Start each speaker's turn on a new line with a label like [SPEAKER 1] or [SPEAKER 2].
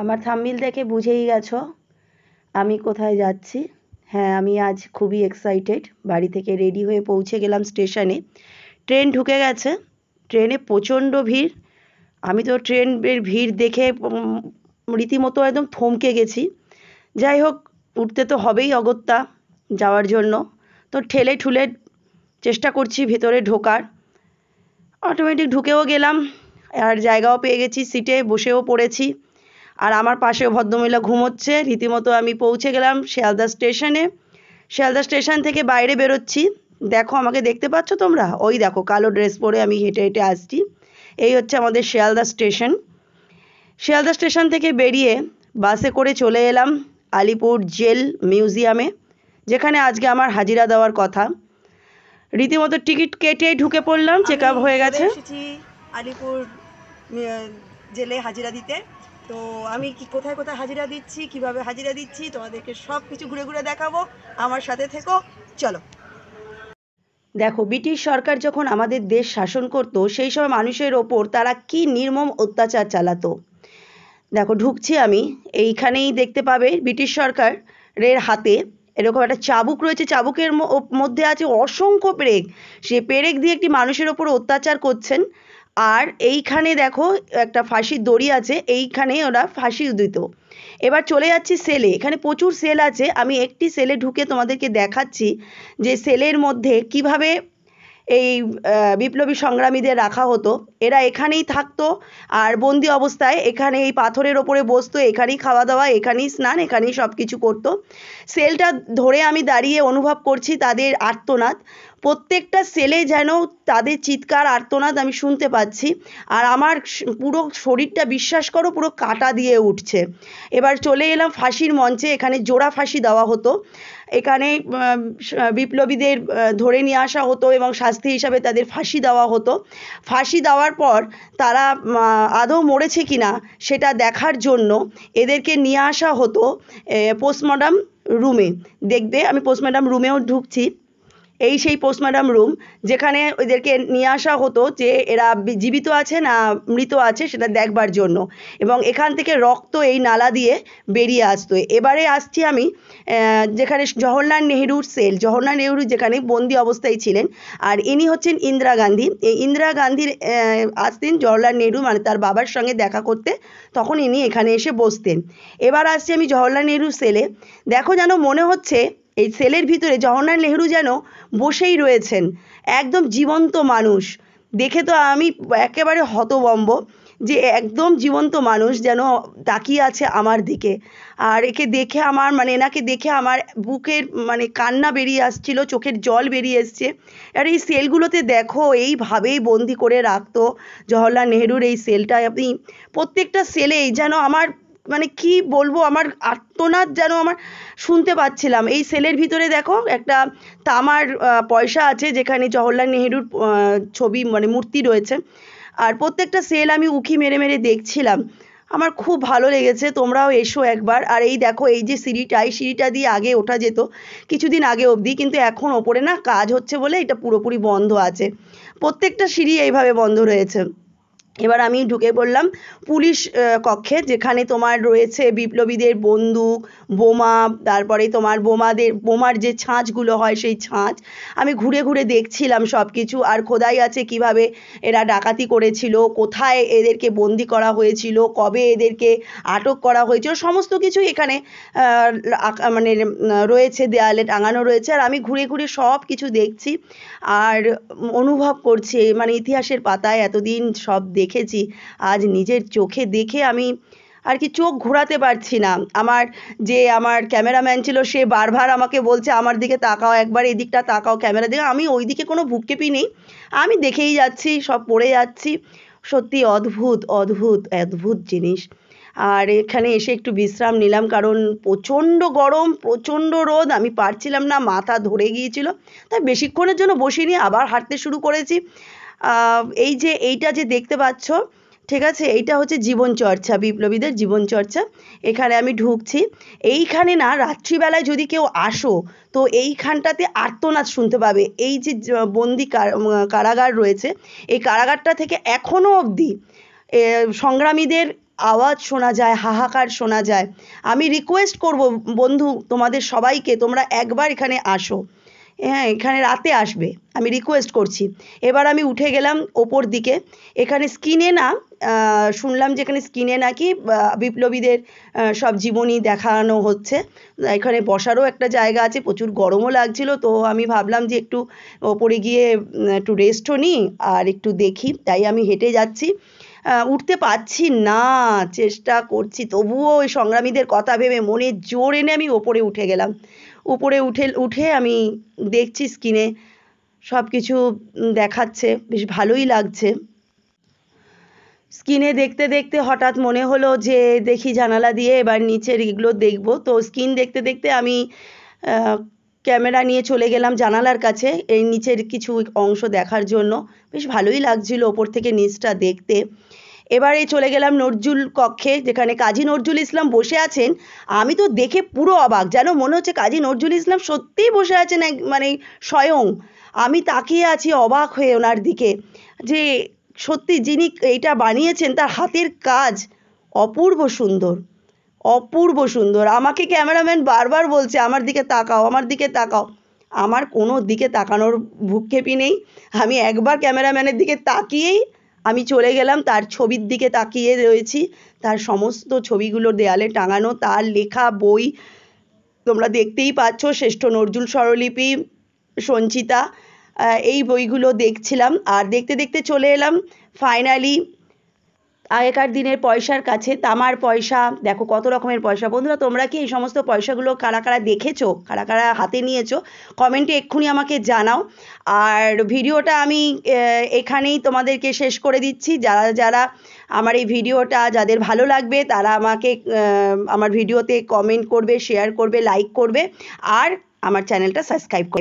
[SPEAKER 1] আমার থাম্বিল দেখে বুঝেই গেছো আমি কোথায় যাচ্ছি হ্যাঁ আমি আজ খুবই এক্সাইটেড বাড়ি থেকে রেডি হয়ে পৌঁছে গেলাম স্টেশনে ট্রেন ঢুকে গেছে ট্রেনে প্রচণ্ড ভিড় আমি তো ট্রেনের ভিড় দেখে রীতিমতো একদম থমকে গেছি যাই হোক উঠতে তো হবেই অগত্যা যাওয়ার জন্য তো ঠেলে ঠুলে চেষ্টা করছি ভেতরে ঢোকার অটোমেটিক ঢুকেও গেলাম আর জায়গাও পেয়ে গেছি সিটে বসেও পড়েছি আর আমার পাশে ভদ্রমহিলা ঘুমোচ্ছে রীতিমতো আমি পৌঁছে গেলাম শিয়ালদা স্টেশনে শিয়ালদা স্টেশন থেকে বাইরে বেরোচ্ছি দেখো আমাকে দেখতে পাচ্ছ তোমরা ওই দেখো কালো ড্রেস পরে আমি হেঁটে হেঁটে আসছি এই হচ্ছে আমাদের শিয়ালদা স্টেশন শিয়ালদা স্টেশন থেকে বেরিয়ে বাসে করে চলে এলাম আলিপুর জেল মিউজিয়ামে যেখানে আজকে আমার হাজিরা দেওয়ার কথা রীতিমতো টিকিট কেটে ঢুকে পড়লাম চেক আপ হয়ে গেছে আলিপুর জেলে হাজিরা দিতে তো আমি কি কোথায় কোথায় হাজিরা দিচ্ছি কিভাবে হাজিরা দিচ্ছি তোমাদেরকে সব কিছু ঘুরে ঘুরে দেখাবো আমার সাথে থেকো চলো দেখো ব্রিটিশ সরকার যখন আমাদের দেশ শাসন করত সেই সময় মানুষের ওপর তারা কি নির্মম অত্যাচার চালাতো দেখো ঢুকছি আমি এইখানেই দেখতে পাবে ব্রিটিশ সরকারের হাতে এরকম একটা চাবুক রয়েছে চাবুকের মধ্যে আছে অসংখ্য পেরেক সে পেরেক দিয়ে একটি মানুষের ওপর অত্যাচার করছেন আর এইখানে দেখো একটা ফাঁসির দড়ি আছে এইখানে ওরা ফাঁসি দিত এবার চলে যাচ্ছি সেলে এখানে প্রচুর সেল আছে আমি একটি সেলে ঢুকে তোমাদেরকে দেখাচ্ছি যে সেলের মধ্যে কিভাবে এই বিপ্লবী সংগ্রামীদের রাখা হতো এরা এখানেই থাকতো আর বন্দি অবস্থায় এখানে এই পাথরের ওপরে বসতো এখানেই খাওয়া দাওয়া এখানেই স্নান এখানেই সব কিছু করতো সেলটা ধরে আমি দাঁড়িয়ে অনুভব করছি তাদের আর্তনাদ প্রত্যেকটা সেলে যেন তাদের চিৎকার আর্তনাদ আমি শুনতে পাচ্ছি আর আমার পুরো শরীরটা বিশ্বাস করো পুরো কাঁটা দিয়ে উঠছে এবার চলে এলাম ফাঁসির মঞ্চে এখানে জোড়া ফাঁসি দেওয়া হতো এখানে বিপ্লবীদের ধরে নিয়ে আসা হতো এবং শাস্তি হিসাবে তাদের ফাঁসি দেওয়া হতো ফাঁসি দেওয়ার পর তারা আদৌ মরেছে কি না সেটা দেখার জন্য এদেরকে নিয়ে আসা হতো পোস্টমর্টম রুমে দেখবে আমি পোস্টমর্টম রুমেও ঢুকছি এই সেই পোস্টমর্টম রুম যেখানে ওদেরকে নিয়ে আসা হতো যে এরা জীবিত আছে না মৃত আছে সেটা দেখবার জন্য এবং এখান থেকে রক্ত এই নালা দিয়ে বেরিয়ে আসতো এবারে আসছি আমি যেখানে জওহরলাল নেহরুর সেল জওহরলাল নেহরু যেখানে বন্দি অবস্থায় ছিলেন আর ইনি হচ্ছেন ইন্দিরা গান্ধী এই ইন্দিরা গান্ধীর আসতেন জওহরলাল নেহরু মানে তার বাবার সঙ্গে দেখা করতে তখন ইনি এখানে এসে বসতেন এবার আসছি আমি জওহরলাল নেহরু সেলে দেখো যেন মনে হচ্ছে এই সেলের ভিতরে জওহরলাল নেহরু যেন বসেই রয়েছেন একদম জীবন্ত মানুষ দেখে তো আমি একেবারে হতবম্ব যে একদম জীবন্ত মানুষ যেন তাকিয়ে আছে আমার দিকে আর একে দেখে আমার মানে এনাকে দেখে আমার বুকের মানে কান্না বেরিয়ে আসছিল চোখের জল বেরিয়ে এসছে আর এই সেলগুলোতে দেখো এইভাবেই বন্দি করে রাখতো জওহরলাল নেহরুর এই সেলটা আপনি প্রত্যেকটা সেলেই যেন আমার মানে কি বলবো আমার আর্তনাদ যেন আমার শুনতে পাচ্ছিলাম এই সেলের ভিতরে দেখো একটা তামার পয়সা আছে যেখানে জওহরলাল নেহেরুর ছবি মানে মূর্তি রয়েছে আর প্রত্যেকটা সেল আমি উঁকি মেরে মেরে দেখছিলাম আমার খুব ভালো লেগেছে তোমরাও এসো একবার আর এই দেখো এই যে সিঁড়িটা এই সিঁড়িটা দিয়ে আগে ওঠা যেত কিছুদিন আগে অবধি কিন্তু এখন ওপরে না কাজ হচ্ছে বলে এটা পুরোপুরি বন্ধ আছে প্রত্যেকটা সিঁড়ি এইভাবে বন্ধ রয়েছে এবার আমি ঢুকে পড়লাম পুলিশ কক্ষে যেখানে তোমার রয়েছে বিপ্লবীদের বন্দুক বোমা তারপরে তোমার বোমাদের বোমার যে ছাঁচগুলো হয় সেই ছাঁচ আমি ঘুরে ঘুরে দেখছিলাম সব কিছু আর খোদাই আছে কিভাবে এরা ডাকাতি করেছিল কোথায় এদেরকে বন্দি করা হয়েছিল কবে এদেরকে আটক করা হয়েছিল সমস্ত কিছু এখানে মানে রয়েছে দেয়ালে টাঙানো রয়েছে আর আমি ঘুরে ঘুরে সব কিছু দেখছি আর অনুভব করছি মানে ইতিহাসের পাতায় এতদিন সব দেখে দেখেছি আজ নিজের চোখে দেখে আমি আর কি চোখ ঘোরাতে পারছি না আমার যে আমার ক্যামেরাম্যান ছিল সে বারবার আমাকে বলছে আমার দিকে তাকাও একবার এদিকটা তাকাও ক্যামেরা দিকে আমি ওই দিকে কোনো ভুকেপি নেই আমি দেখেই যাচ্ছি সব পড়ে যাচ্ছি সত্যি অদ্ভুত অদ্ভুত অদ্ভুত জিনিস আর এখানে এসে একটু বিশ্রাম নিলাম কারণ প্রচণ্ড গরম প্রচণ্ড রোদ আমি পারছিলাম না মাথা ধরে গিয়েছিল তাই বেশিক্ষণের জন্য বসিনি আবার হাঁটতে শুরু করেছি এই যে এইটা যে দেখতে পাচ্ছ ঠিক আছে এইটা হচ্ছে জীবনচর্চা বিপ্লবীদের জীবনচর্চা এখানে আমি ঢুকছি এইখানে না রাত্রিবেলায় যদি কেউ আসো তো এইখানটাতে আর্তনাদ শুনতে পাবে এই যে বন্দি কারাগার রয়েছে এই কারাগারটা থেকে এখনও অবধি সংগ্রামীদের আওয়াজ শোনা যায় হাহাকার শোনা যায় আমি রিকোয়েস্ট করব বন্ধু তোমাদের সবাইকে তোমরা একবার এখানে আসো হ্যাঁ এখানে রাতে আসবে আমি রিকোয়েস্ট করছি এবার আমি উঠে গেলাম ওপর দিকে এখানে স্কিনে না শুনলাম যে এখানে স্কিনে নাকি বিপ্লবীদের সব জীবনী দেখানো হচ্ছে এখানে বসারও একটা জায়গা আছে প্রচুর গরমও লাগছিল তো আমি ভাবলাম যে একটু ওপরে গিয়ে একটু রেস্টও নিই আর একটু দেখি তাই আমি হেঁটে যাচ্ছি উঠতে পারছি না চেষ্টা করছি তবুও ওই সংগ্রামীদের কথা ভেবে মনে জোর এনে আমি ওপরে উঠে গেলাম উপরে উঠে উঠে আমি দেখছি স্ক্রিনে সব কিছু দেখাচ্ছে বেশ ভালোই লাগছে স্কিনে দেখতে দেখতে হঠাৎ মনে হলো যে দেখি জানালা দিয়ে এবার নিচের এগুলো দেখব তো স্কিন দেখতে দেখতে আমি ক্যামেরা নিয়ে চলে গেলাম জানালার কাছে এই নিচের কিছু অংশ দেখার জন্য বেশ ভালোই লাগছিল ওপর থেকে নিচটা দেখতে এবারে চলে গেলাম নজরুল কক্ষে যেখানে কাজী নজরুল ইসলাম বসে আছেন আমি তো দেখে পুরো অবাক যেন মনে হচ্ছে কাজী নজরুল ইসলাম সত্যিই বসে আছেন এক মানে স্বয়ং আমি তাকিয়ে আছি অবাক হয়ে ওনার দিকে যে সত্যি যিনি এইটা বানিয়েছেন তার হাতের কাজ অপূর্ব সুন্দর অপূর্ব সুন্দর আমাকে ক্যামেরাম্যান বারবার বলছে আমার দিকে তাকাও আমার দিকে তাকাও আমার কোনো দিকে তাকানোর ভূক্ষেপই নেই আমি একবার ক্যামেরাম্যানের দিকে তাকিয়েই আমি চলে গেলাম তার ছবির দিকে তাকিয়ে রয়েছি তার সমস্ত ছবিগুলো দেয়ালে টাঙানো তার লেখা বই তোমরা দেখতেই পাচ্ছ শ্রেষ্ঠ নজরুল স্বরলিপি সঞ্চিতা এই বইগুলো দেখছিলাম আর দেখতে দেখতে চলে এলাম ফাইনালি আগেকার দিনের পয়সার কাছে তামার পয়সা দেখো কত রকমের পয়সা বন্ধুরা তোমরা কি এই সমস্ত পয়সাগুলো কারা কারা দেখেছো কারা কারা হাতে নিয়েছো কমেন্টে এক্ষুনি আমাকে জানাও আর ভিডিওটা আমি এখানেই তোমাদেরকে শেষ করে দিচ্ছি যারা যারা আমার এই ভিডিওটা যাদের ভালো লাগবে তারা আমাকে আমার ভিডিওতে কমেন্ট করবে শেয়ার করবে লাইক করবে আর আমার চ্যানেলটা সাবস্ক্রাইব করবে